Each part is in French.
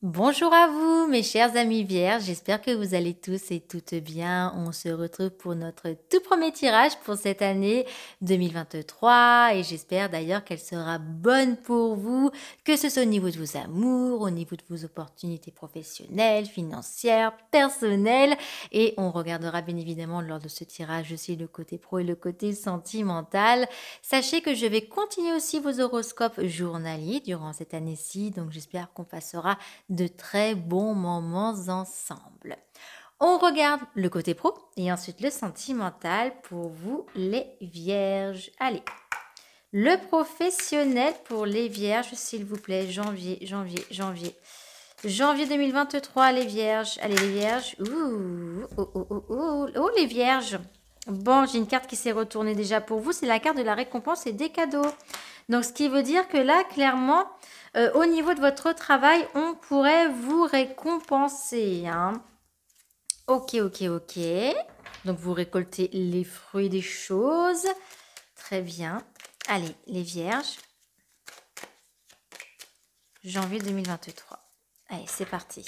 Bonjour à vous mes chers amis vierges, j'espère que vous allez tous et toutes bien. On se retrouve pour notre tout premier tirage pour cette année 2023 et j'espère d'ailleurs qu'elle sera bonne pour vous, que ce soit au niveau de vos amours, au niveau de vos opportunités professionnelles, financières, personnelles et on regardera bien évidemment lors de ce tirage aussi le côté pro et le côté sentimental. Sachez que je vais continuer aussi vos horoscopes journaliers durant cette année-ci, donc j'espère qu'on passera de très bons moments ensemble. On regarde le côté pro et ensuite le sentimental pour vous les vierges. Allez, le professionnel pour les vierges, s'il vous plaît, janvier, janvier, janvier. Janvier 2023, les vierges. Allez, les vierges. Ouh, oh, oh, oh, oh, les vierges. Bon, j'ai une carte qui s'est retournée déjà pour vous. C'est la carte de la récompense et des cadeaux. Donc ce qui veut dire que là, clairement, euh, au niveau de votre travail, on pourrait vous récompenser. Hein. Ok, ok, ok. Donc vous récoltez les fruits des choses. Très bien. Allez, les vierges. Janvier 2023. Allez, c'est parti.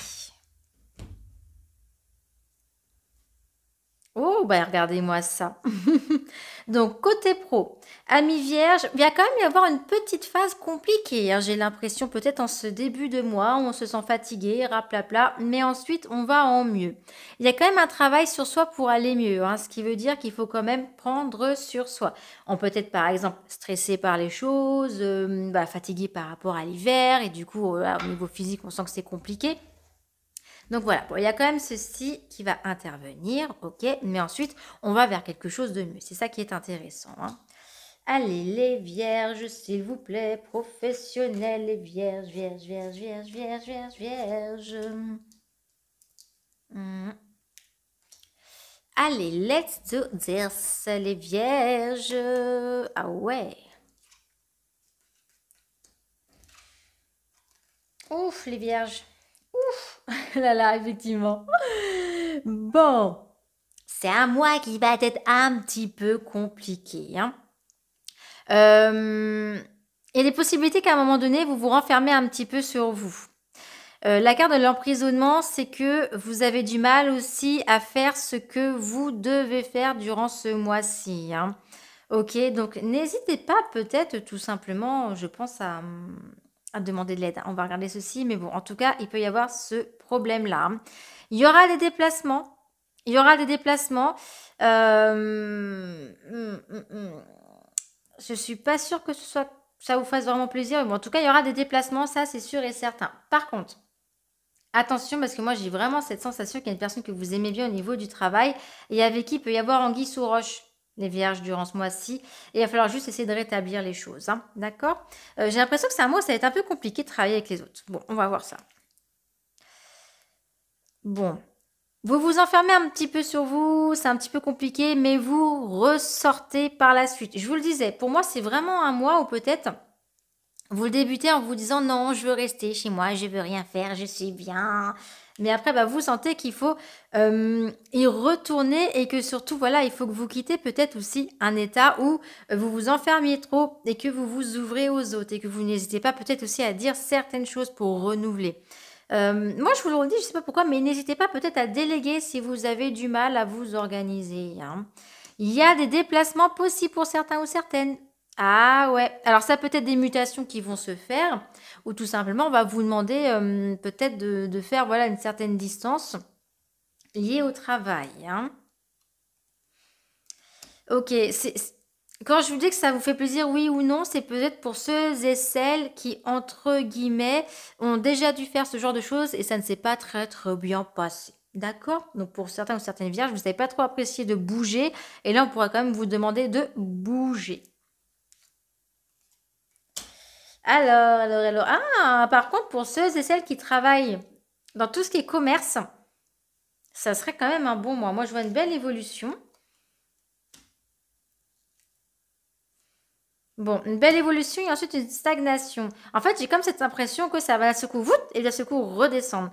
Oh, ben regardez-moi ça. Donc, côté pro, ami vierge, il va quand même y avoir une petite phase compliquée. Hein, j'ai l'impression, peut-être en ce début de mois, on se sent fatigué, raplapla, mais ensuite on va en mieux. Il y a quand même un travail sur soi pour aller mieux, hein, ce qui veut dire qu'il faut quand même prendre sur soi. On peut être par exemple stressé par les choses, euh, bah, fatigué par rapport à l'hiver, et du coup, euh, au niveau physique, on sent que c'est compliqué. Donc voilà, il y a quand même ceci qui va intervenir, ok, mais ensuite on va vers quelque chose de mieux. C'est ça qui est intéressant. Hein. Allez, les vierges, s'il vous plaît, professionnels, les vierges, vierges, vierges, vierges, vierges, vierges, vierges. Hmm. Allez, let's do this, les vierges. Ah ouais. Ouf, les vierges. Ouf. là là, effectivement. Bon, c'est un mois qui va être un petit peu compliqué. Hein. Euh, il des possibilités qu'à un moment donné, vous vous renfermez un petit peu sur vous. Euh, la carte de l'emprisonnement, c'est que vous avez du mal aussi à faire ce que vous devez faire durant ce mois-ci. Hein. Ok, donc n'hésitez pas peut-être tout simplement, je pense, à, à demander de l'aide. On va regarder ceci, mais bon, en tout cas, il peut y avoir ce problème-là. Il y aura des déplacements. Il y aura des déplacements. Euh, hum, hum, hum. Je suis pas sûre que ce soit... ça vous fasse vraiment plaisir. Mais en tout cas, il y aura des déplacements, ça c'est sûr et certain. Par contre, Attention, parce que moi j'ai vraiment cette sensation qu'il y a une personne que vous aimez bien au niveau du travail et avec qui peut y avoir anguille sous roche les vierges durant ce mois-ci. Et il va falloir juste essayer de rétablir les choses. Hein. D'accord euh, J'ai l'impression que c'est un mois, ça va être un peu compliqué de travailler avec les autres. Bon, on va voir ça. Bon. Vous vous enfermez un petit peu sur vous, c'est un petit peu compliqué, mais vous ressortez par la suite. Je vous le disais, pour moi, c'est vraiment un mois où peut-être vous le débutez en vous disant non, je veux rester chez moi, je veux rien faire, je suis bien, mais après, bah, vous sentez qu'il faut euh, y retourner et que surtout, voilà, il faut que vous quittiez peut-être aussi un état où euh, vous vous enfermiez trop et que vous vous ouvrez aux autres et que vous n'hésitez pas peut-être aussi à dire certaines choses pour renouveler. Euh, moi, je vous le redis, je ne sais pas pourquoi, mais n'hésitez pas peut-être à déléguer si vous avez du mal à vous organiser. Hein. Il y a des déplacements possibles pour certains ou certaines. Ah ouais, alors ça peut être des mutations qui vont se faire, ou tout simplement on va vous demander euh, peut-être de, faire voilà, une certaine distance liée au travail. Hein. Ok, quand je vous dis que ça vous fait plaisir, oui ou non, c'est peut-être pour ceux et celles qui, entre guillemets, ont déjà dû faire ce genre de choses et ça ne s'est pas très très bien passé. D'accord Donc pour certains ou certaines vierges, vous n'avez pas trop apprécié de bouger et là on pourra quand même vous demander de bouger. Alors, alors, alors. Ah, par contre, pour ceux et celles qui travaillent dans tout ce qui est commerce, ça serait quand même un bon mois. Moi, je vois une belle évolution. Bon, une belle évolution et ensuite une stagnation. En fait, j'ai comme cette impression que ça va à secoue voûte et la secoue redescendre.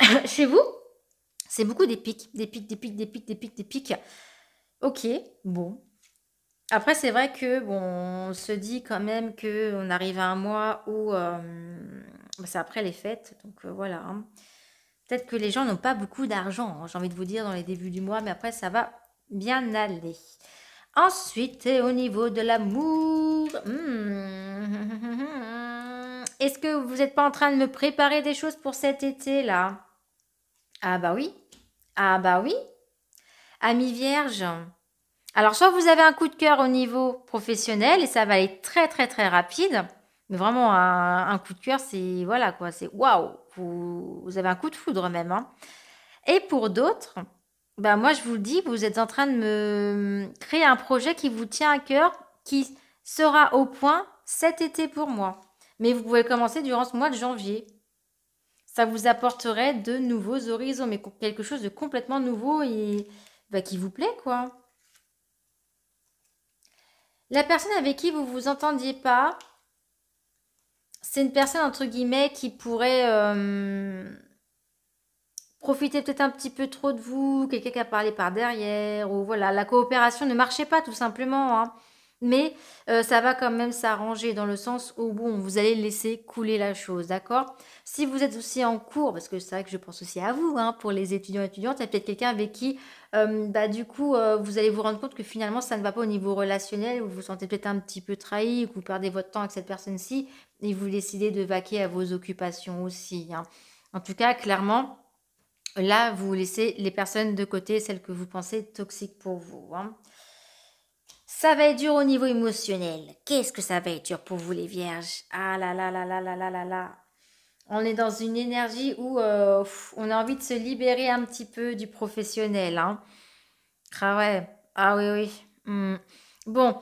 Chez vous, c'est beaucoup des pics, des pics, des pics, des pics, des pics, des pics. Ok, bon, après, c'est vrai que bon, on se dit quand même qu'on arrive à un mois où euh, c'est après les fêtes, donc euh, voilà, hein. Peut-être que les gens n'ont pas beaucoup d'argent, hein, j'ai envie de vous dire dans les débuts du mois, mais après ça va bien aller. Ensuite, au niveau de l'amour, hmm, est-ce que vous n'êtes pas en train de me préparer des choses pour cet été-là? Ah bah oui, ah bah oui. Amis vierges alors, soit vous avez un coup de cœur au niveau professionnel et ça va être très, très, très rapide. Mais vraiment, un, coup de cœur, c'est voilà quoi, c'est waouh, vous, avez un coup de foudre même. Hein. Et pour d'autres, ben moi je vous le dis, vous êtes en train de me créer un projet qui vous tient à cœur, qui sera au point cet été pour moi. Mais vous pouvez commencer durant ce mois de janvier. Ça vous apporterait de nouveaux horizons, mais quelque chose de complètement nouveau et bah, qui vous plaît quoi. La personne avec qui vous vous entendiez pas, c'est une personne entre guillemets qui pourrait euh, profiter peut-être un petit peu trop de vous, quelqu'un qui a parlé par derrière, ou voilà, la coopération ne marchait pas tout simplement. Hein. Mais euh, ça va quand même s'arranger dans le sens où bon, vous allez laisser couler la chose, d'accord Si vous êtes aussi en cours, parce que c'est vrai que je pense aussi à vous, hein, pour les étudiants et étudiantes, il y a peut-être quelqu'un avec qui, euh, bah, du coup, euh, vous allez vous rendre compte que finalement ça ne va pas au niveau relationnel, vous vous sentez peut-être un petit peu trahi, que vous perdez votre temps avec cette personne-ci, et vous décidez de vaquer à vos occupations aussi. Hein. En tout cas, clairement, là, vous laissez les personnes de côté, celles que vous pensez toxiques pour vous. Hein. Ça va être dur au niveau émotionnel. Qu'est-ce que ça va être dur pour vous les vierges Ah là là là là là là là là. On est dans une énergie où euh, on a envie de se libérer un petit peu du professionnel. Hein. Ah ouais, ah oui oui. Hmm. Bon,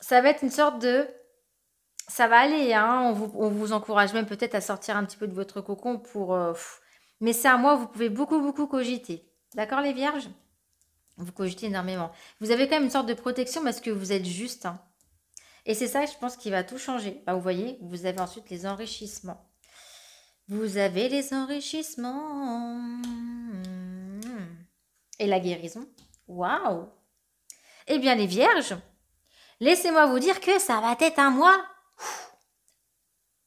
ça va être une sorte de... Ça va aller, hein. on, vous, encourage même peut-être à sortir un petit peu de votre cocon pour... Euh, mais c'est à moi, vous pouvez beaucoup beaucoup cogiter. D'accord les vierges vous cogitez énormément. Vous avez quand même une sorte de protection parce que vous êtes juste. Hein. Et c'est ça, je pense, qui va tout changer. Bah, vous voyez, vous avez ensuite les enrichissements. Vous avez les enrichissements. Et la guérison. Waouh Eh bien, les vierges, laissez-moi vous dire que ça va être un mois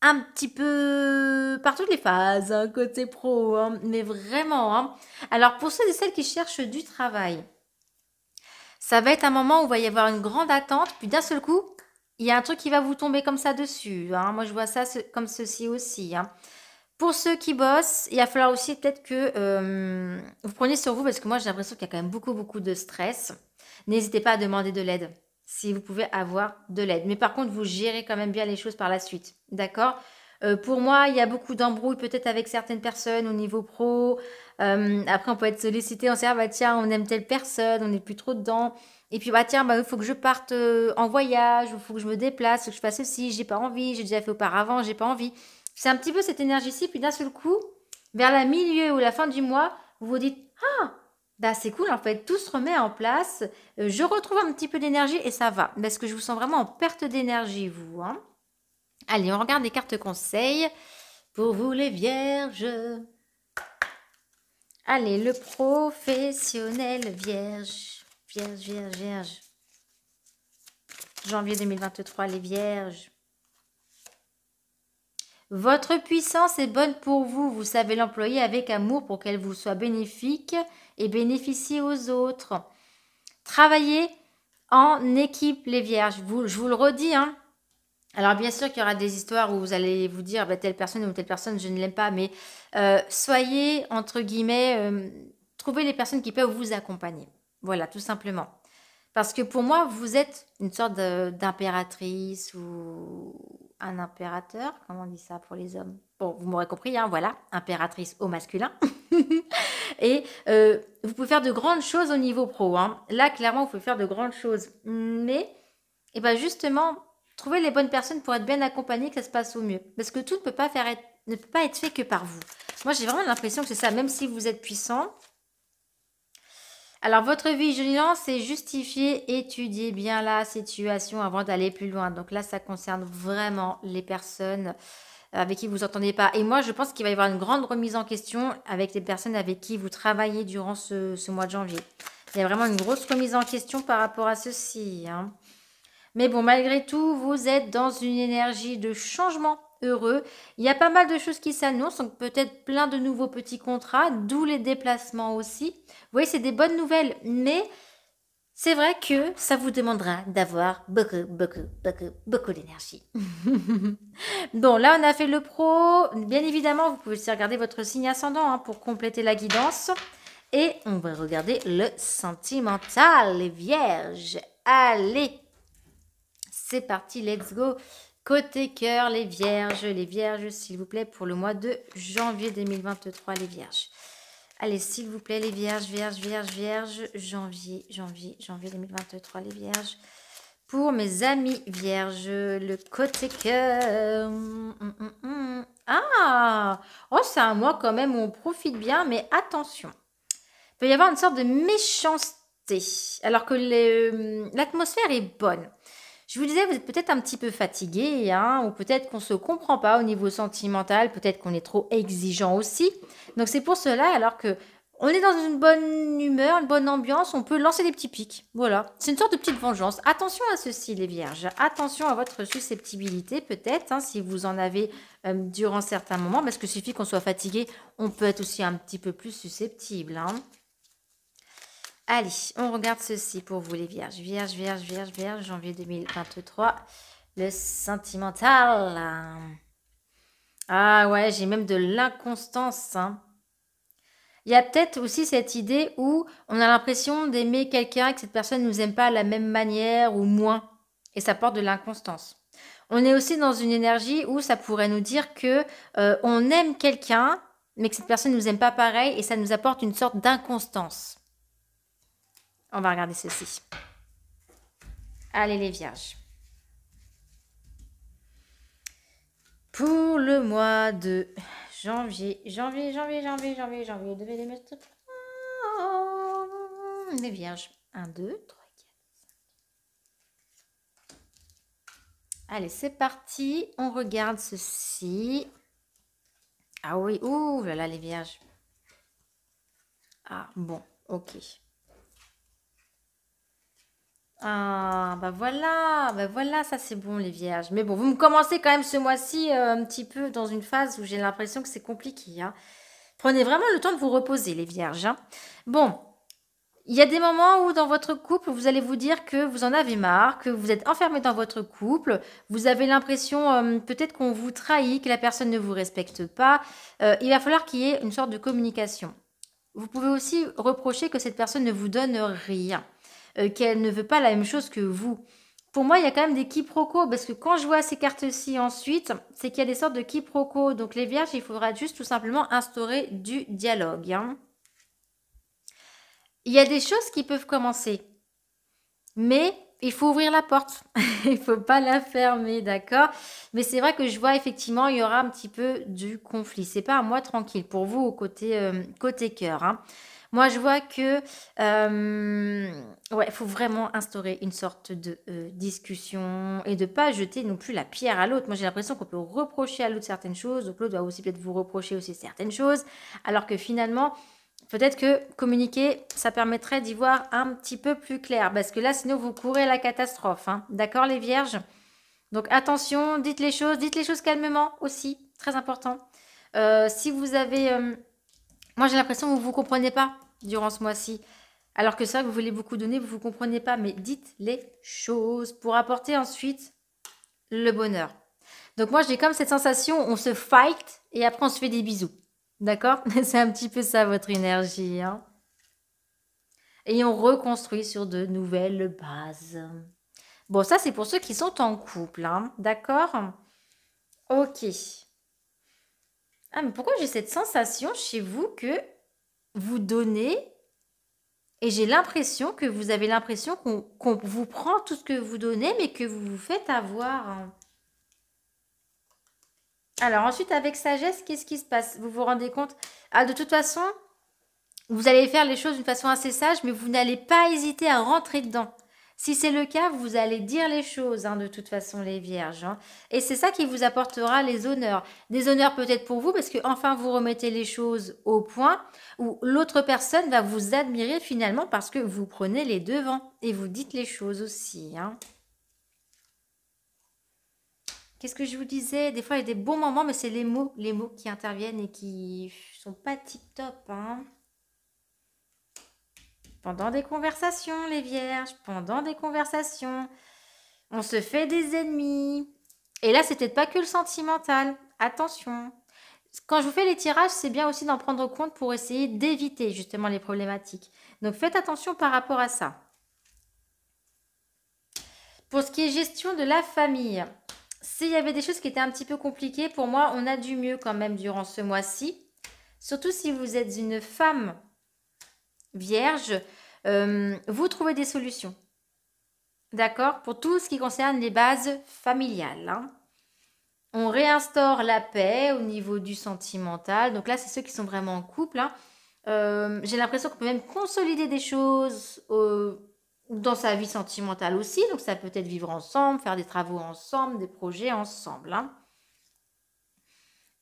un petit peu par toutes les phases, hein, côté pro, hein, mais vraiment. Alors pour ceux et celles qui cherchent du travail, ça va être un moment où il va y avoir une grande attente, puis d'un seul coup, il y a un truc qui va vous tomber comme ça dessus. Hein. Moi, je vois ça comme ceci aussi. Hein. Pour ceux qui bossent, il va falloir aussi peut-être que euh, vous preniez sur vous, parce que moi, j'ai l'impression qu'il y a quand même beaucoup, beaucoup de stress. N'hésitez pas à demander de l'aide si vous pouvez avoir de l'aide. Mais par contre, vous gérez quand même bien les choses par la suite. D'accord euh, pour moi, il y a beaucoup d'embrouilles peut-être avec certaines personnes au niveau pro. Euh, après, on peut être sollicité, on se ah bah, tiens, on aime telle personne, on n'est plus trop dedans. Et puis, bah tiens, bah, il faut que je parte euh, en voyage, il faut que je me déplace, faut que je fasse ceci, j'ai pas envie, j'ai déjà fait auparavant, j'ai pas envie. C'est un petit peu cette énergie-ci, puis d'un seul coup, vers la milieu ou la fin du mois, vous vous dites, ah, bah c'est cool en fait, tout se remet en place, je retrouve un petit peu d'énergie et ça va. Parce que je vous sens vraiment en perte d'énergie, vous. Hein. Allez, on regarde les cartes conseils. Pour vous les vierges. Allez, le professionnel vierge. Vierge, vierge, vierge. Janvier 2023, les vierges. Votre puissance est bonne pour vous. Vous savez l'employer avec amour pour qu'elle vous soit bénéfique et bénéficie aux autres. Travaillez en équipe, les vierges. je vous le redis, hein, alors bien sûr qu'il y aura des histoires où vous allez vous dire bah, telle personne ou telle personne je ne l'aime pas, mais euh, soyez entre guillemets, euh, trouvez les personnes qui peuvent vous accompagner. Voilà, tout simplement. Parce que pour moi, vous êtes une sorte d'impératrice ou un impérateur, comment on dit ça pour les hommes Bon, vous m'aurez compris, hein, voilà, impératrice au masculin. et euh, vous pouvez faire de grandes choses au niveau pro. Hein. Là, clairement, vous pouvez faire de grandes choses. Mais, et eh ben justement, Trouvez les bonnes personnes pour être bien accompagné, que ça se passe au mieux. Parce que tout ne peut pas, faire être, ne peut pas être fait que par vous. Moi, j'ai vraiment l'impression que c'est ça, même si vous êtes puissant. Alors, votre vigilance c'est justifier, Étudiez bien la situation avant d'aller plus loin. Donc là, ça concerne vraiment les personnes euh, avec qui vous entendez pas. Et moi, je pense qu'il va y avoir une grande remise en question avec les personnes avec qui vous travaillez durant ce, mois de janvier. Il y a vraiment une grosse remise en question par rapport à ceci. Hein. Mais bon, malgré tout, vous êtes dans une énergie de changement heureux. Il y a pas mal de choses qui s'annoncent, donc peut-être plein de nouveaux petits contrats, d'où les déplacements aussi. Vous voyez, c'est des bonnes nouvelles, mais c'est vrai que ça vous demandera d'avoir beaucoup, beaucoup, beaucoup, beaucoup d'énergie. bon, là, on a fait le pro. Bien évidemment, vous pouvez aussi regarder votre signe ascendant hein, pour compléter la guidance. Et on va regarder le sentimental, les vierges. Allez c'est parti, let's go. Côté cœur, les vierges, les vierges, s'il vous plaît, pour le mois de janvier 2023, les vierges. Allez, s'il vous plaît, les vierges, vierges, vierges, vierges, janvier, janvier, janvier 2023, les vierges. Pour mes amis vierges, le côté cœur. Ah Oh, c'est un mois quand même où on profite bien, mais attention. Il peut y avoir une sorte de méchanceté, alors que euh, l'atmosphère est bonne. Je vous disais, vous êtes peut-être un petit peu fatigué, hein, ou peut-être qu'on ne se comprend pas au niveau sentimental, peut-être qu'on est trop exigeant aussi. Donc c'est pour cela, alors que on est dans une bonne humeur, une bonne ambiance, on peut lancer des petits pics. Voilà, c'est une sorte de petite vengeance. Attention à ceci, les vierges. Attention à votre susceptibilité, peut-être, hein, si vous en avez euh, durant certains moments, parce que suffit qu'on soit fatigué, on peut être aussi un petit peu plus susceptible. Hein. Allez, on regarde ceci pour vous les vierges. Vierge, vierge, vierge, vierge, janvier 2023. Le sentimental. Ah ouais, j'ai même de l'inconstance. Hein. Il y a peut-être aussi cette idée où on a l'impression d'aimer quelqu'un et que cette personne ne nous aime pas de la même manière ou moins. Et ça porte de l'inconstance. On est aussi dans une énergie où ça pourrait nous dire que euh, on aime quelqu'un, mais que cette personne ne nous aime pas pareil et ça nous apporte une sorte d'inconstance. On va regarder ceci. Allez les vierges. Pour le mois de janvier, janvier, janvier, janvier, janvier, janvier, devez les mettre les vierges. 1, 2, 3, 4. Allez, c'est parti. On regarde ceci. Ah oui, ouh là là, les vierges. Ah bon, ok. Ah, bah voilà, bah voilà, ça c'est bon les vierges. Mais bon, vous me commencez quand même ce mois-ci euh, un petit peu dans une phase où j'ai l'impression que c'est compliqué. Hein. Prenez vraiment le temps de vous reposer les vierges. Hein. Bon, il y a des moments où dans votre couple, vous allez vous dire que vous en avez marre, que vous êtes enfermé dans votre couple, vous avez l'impression euh, peut-être qu'on vous trahit, que la personne ne vous respecte pas. Euh, il va falloir qu'il y ait une sorte de communication. Vous pouvez aussi reprocher que cette personne ne vous donne rien. Euh, qu'elle ne veut pas la même chose que vous. Pour moi, il y a quand même des quiproquos, parce que quand je vois ces cartes-ci ensuite, c'est qu'il y a des sortes de quiproquos. Donc les vierges, il faudra juste tout simplement instaurer du dialogue. Hein. Il y a des choses qui peuvent commencer, mais il faut ouvrir la porte. il ne faut pas la fermer, d'accord Mais c'est vrai que je vois effectivement, il y aura un petit peu du conflit. C'est pas à moi tranquille pour vous au côté, euh, côté cœur. Hein. Moi, je vois que euh, ouais, faut vraiment instaurer une sorte de euh, discussion et de pas jeter non plus la pierre à l'autre. Moi, j'ai l'impression qu'on peut reprocher à l'autre certaines choses, donc l'autre doit aussi peut-être vous reprocher aussi certaines choses, alors que finalement, peut-être que communiquer, ça permettrait d'y voir un petit peu plus clair, parce que là, sinon, vous courez la catastrophe. Hein. D'accord, les vierges Donc attention, dites les choses, dites les choses calmement aussi, très important. Euh, si vous avez... Euh, moi, j'ai l'impression que vous ne comprenez pas durant ce mois-ci. Alors que ça, vous voulez beaucoup donner, vous ne comprenez pas, mais dites les choses pour apporter ensuite le bonheur. Donc moi, j'ai comme cette sensation, on se fight et après on se fait des bisous. D'accord C'est un petit peu ça votre énergie. Hein et on reconstruit sur de nouvelles bases. Bon, ça c'est pour ceux qui sont en couple, hein, d'accord Ok. Ah, mais pourquoi j'ai cette sensation chez vous que vous donnez et j'ai l'impression que vous avez l'impression qu'on vous prend tout ce que vous donnez, mais que vous vous faites avoir. Hein. Alors ensuite, avec sagesse, qu'est-ce qui se passe Vous vous rendez compte Ah, de toute façon, vous allez faire les choses d'une façon assez sage, mais vous n'allez pas hésiter à rentrer dedans. Si c'est le cas, vous allez dire les choses, hein, de toute façon, les vierges. Hein. Et c'est ça qui vous apportera les honneurs. Des honneurs peut-être pour vous, parce que enfin vous remettez les choses au point, où l'autre personne va vous admirer finalement parce que vous prenez les devants et vous dites les choses aussi. Hein. Qu'est-ce que je vous disais Des fois, il y a des bons moments, mais c'est les mots, les mots qui interviennent et qui sont pas tip-top pendant des conversations, les vierges, pendant des conversations. On se fait des ennemis. Et là, c'était pas que le sentimental. Attention. Quand je vous fais les tirages, c'est bien aussi d'en prendre compte pour essayer d'éviter justement les problématiques. Donc faites attention par rapport à ça. Pour ce qui est gestion de la famille, s'il y avait des choses qui étaient un petit peu compliquées, pour moi, on a du mieux quand même durant ce mois-ci. Surtout si vous êtes une femme vierge euh, vous trouvez des solutions. D'accord Pour tout ce qui concerne les bases familiales. Hein. On réinstaure la paix au niveau du sentimental. Donc là, c'est ceux qui sont vraiment en couple. Hein. Euh, j'ai l'impression qu'on peut même consolider des choses euh, dans sa vie sentimentale aussi. Donc ça peut être vivre ensemble, faire des travaux ensemble, des projets ensemble. Hein.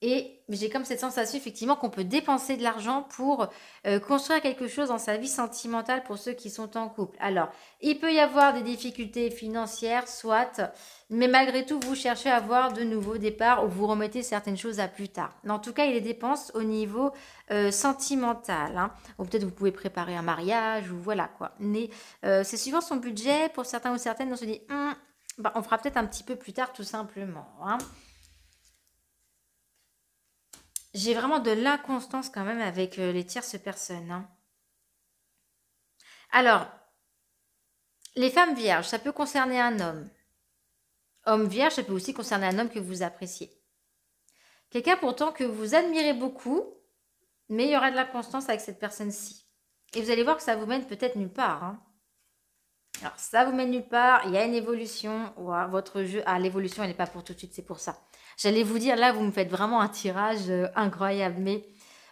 Et j'ai comme cette sensation effectivement qu'on peut dépenser de l'argent pour euh, construire quelque chose dans sa vie sentimentale pour ceux qui sont en couple. Alors, il peut y avoir des difficultés financières, soit, mais malgré tout, vous cherchez à avoir de nouveaux départs ou vous remettez certaines choses à plus tard. en tout cas, il est a dépenses au niveau euh, sentimental. Hein. Ou peut-être vous pouvez préparer un mariage ou voilà quoi. Mais euh, c'est suivant son budget. Pour certains ou certaines, on se dit, hum, bah, on fera peut-être un petit peu plus tard tout simplement. Hein j'ai vraiment de l'inconstance quand même avec euh, les tierces personnes. Hein. Alors, les femmes vierges, ça peut concerner un homme. Homme vierge, ça peut aussi concerner un homme que vous appréciez. Quelqu'un pourtant que vous admirez beaucoup, mais il y aura de l'inconstance avec cette personne-ci. Et vous allez voir que ça vous mène peut-être nulle part. Hein. Alors, ça vous mène nulle part, il y a une évolution. votre jeu, ah, l'évolution, elle n'est pas pour tout de suite, c'est pour ça. J'allais vous dire, là, vous me faites vraiment un tirage euh, incroyable, mais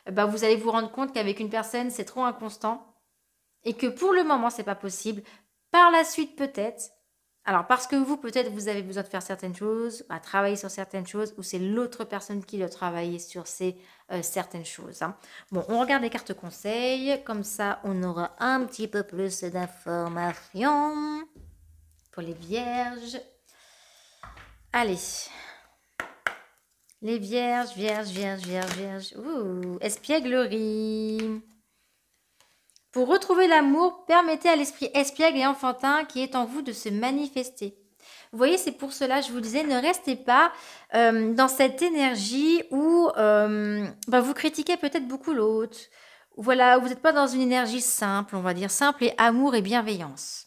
euh, bah, vous allez vous rendre compte qu'avec une personne, c'est trop inconstant et que pour le moment, ce c'est pas possible. Par la suite, peut-être. Alors, parce que vous, peut-être, vous avez besoin de faire certaines choses, à travailler sur certaines choses, ou c'est l'autre personne qui doit travailler sur ces euh, certaines choses. Hein. Bon, on regarde les cartes conseils. Comme ça, on aura un petit peu plus d'informations pour les vierges. Allez, les vierges, vierges, vierges, vierges, vierges. Ouh, espièglerie. Pour retrouver l'amour, permettez à l'esprit espiègle et enfantin qui est en vous de se manifester. Vous voyez, c'est pour cela, je vous disais, ne restez pas euh, dans cette énergie où euh, bah, vous critiquez peut-être beaucoup l'autre. Voilà, vous n'êtes pas dans une énergie simple, on va dire simple, et amour et bienveillance.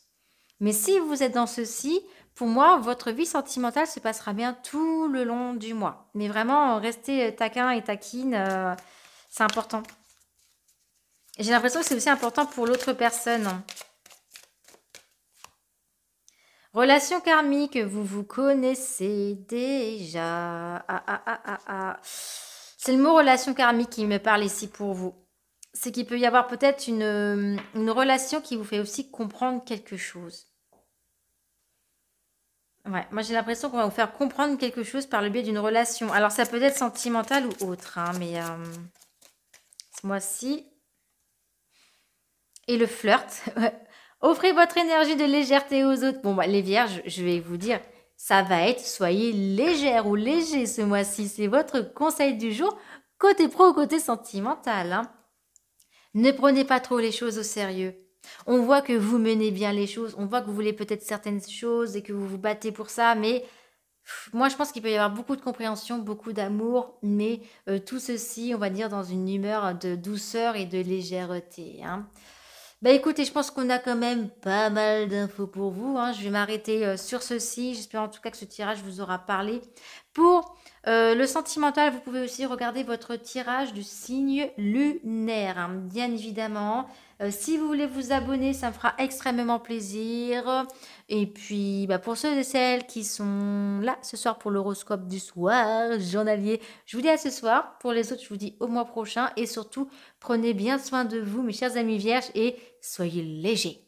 Mais si vous êtes dans ceci, pour moi, votre vie sentimentale se passera bien tout le long du mois. Mais vraiment, rester euh, taquin et taquine, euh, c'est important. J'ai l'impression que c'est aussi important pour l'autre personne. Relation karmique, vous vous connaissez déjà. Ah ah, ah, ah, ah, c'est le mot relation karmique qui me parle ici pour vous. C'est qu'il peut y avoir peut-être une euh, relation qui vous fait aussi comprendre quelque chose. Moi, j'ai l'impression qu'on va vous faire comprendre quelque chose par le biais d'une relation. Alors, ça peut être sentimental ou autre, hein, mais euh, ce mois-ci. Et le flirt. Offrez votre énergie de légèreté aux autres. Bon, bah, les vierges, je vais vous dire, ça va être soyez légère ou léger ce mois-ci. C'est votre conseil du jour, côté pro ou côté sentimental. Hein. Ne prenez pas trop les choses au sérieux. On voit que vous menez bien les choses, on voit que vous voulez peut-être certaines choses et que vous vous battez pour ça, mais moi, je pense qu'il peut y avoir beaucoup de compréhension, beaucoup d'amour, mais euh, tout ceci, on va dire, dans une humeur de douceur et de légèreté. Hein. Bah écoutez, je pense qu'on a quand même pas mal d'infos pour vous. Hein. Je vais m'arrêter euh, sur ceci. J'espère en tout cas que ce tirage vous aura parlé. Pour euh, le sentimental, vous pouvez aussi regarder votre tirage du signe lunaire, hein. bien évidemment. Euh, si vous voulez vous abonner, ça me fera extrêmement plaisir. Et puis, bah, pour ceux et celles qui sont là ce soir pour l'horoscope du soir journalier, je vous dis à ce soir. Pour les autres, je vous dis au mois prochain. Et surtout, Prenez bien soin de vous, mes chers amis vierges, et soyez légers.